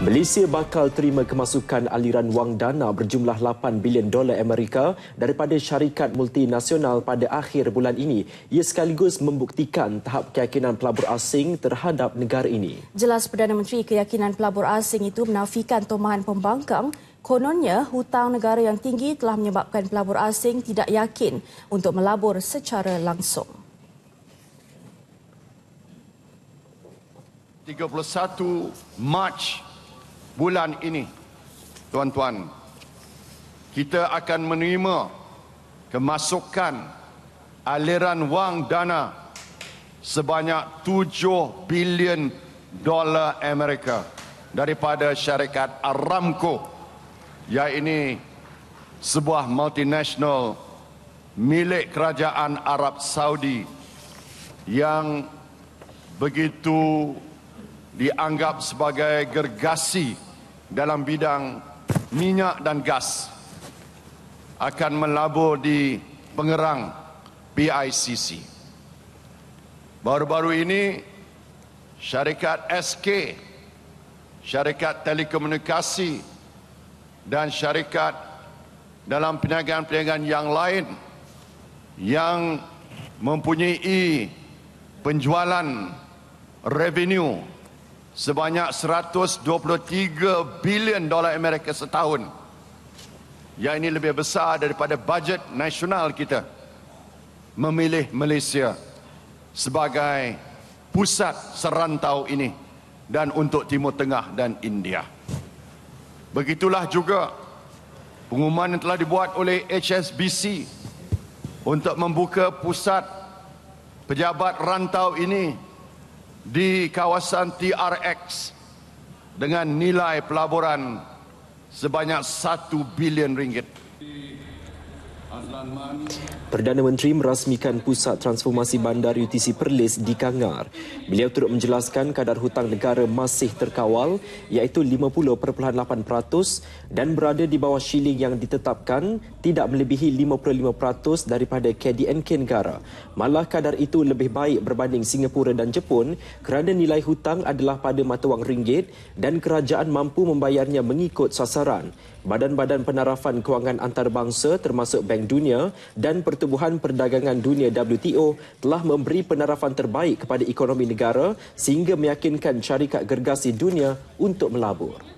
Malaysia bakal terima kemasukan aliran wang dana berjumlah 8 bilion dolar Amerika daripada syarikat multinasional pada akhir bulan ini. Ia sekaligus membuktikan tahap keyakinan pelabur asing terhadap negara ini. Jelas Perdana Menteri keyakinan pelabur asing itu menafikan tomahan pembangkang Kononnya, hutang negara yang tinggi telah menyebabkan pelabur asing tidak yakin untuk melabur secara langsung. 31 Mac bulan ini, tuan-tuan, kita akan menerima kemasukan aliran wang dana sebanyak 7 bilion dolar Amerika daripada syarikat Aramco iaitu sebuah multinasional milik kerajaan Arab Saudi yang begitu dianggap sebagai gergasi dalam bidang minyak dan gas akan melabur di pengerang PICC. Baru-baru ini syarikat SK, syarikat telekomunikasi dan syarikat dalam perniagaan-perniagaan yang lain yang mempunyai penjualan revenue sebanyak 123 bilion dolar Amerika setahun. Yang ini lebih besar daripada bajet nasional kita. Memilih Malaysia sebagai pusat serantau ini dan untuk Timur Tengah dan India. Begitulah juga pengumuman yang telah dibuat oleh HSBC untuk membuka pusat pejabat rantau ini di kawasan TRX dengan nilai pelaburan sebanyak 1 bilion ringgit. Perdana Menteri merasmikan Pusat Transformasi Bandar UTC Perlis di Kangar. Beliau turut menjelaskan kadar hutang negara masih terkawal iaitu 50.8% dan berada di bawah shilling yang ditetapkan tidak melebihi 55% daripada KDNK negara. Malah kadar itu lebih baik berbanding Singapura dan Jepun kerana nilai hutang adalah pada mata wang ringgit dan kerajaan mampu membayarnya mengikut sasaran badan-badan penarafan kewangan antarabangsa termasuk Bank Dunia dan Pertubuhan Perdagangan Dunia WTO telah memberi penarafan terbaik kepada ekonomi negara sehingga meyakinkan syarikat gergasi dunia untuk melabur.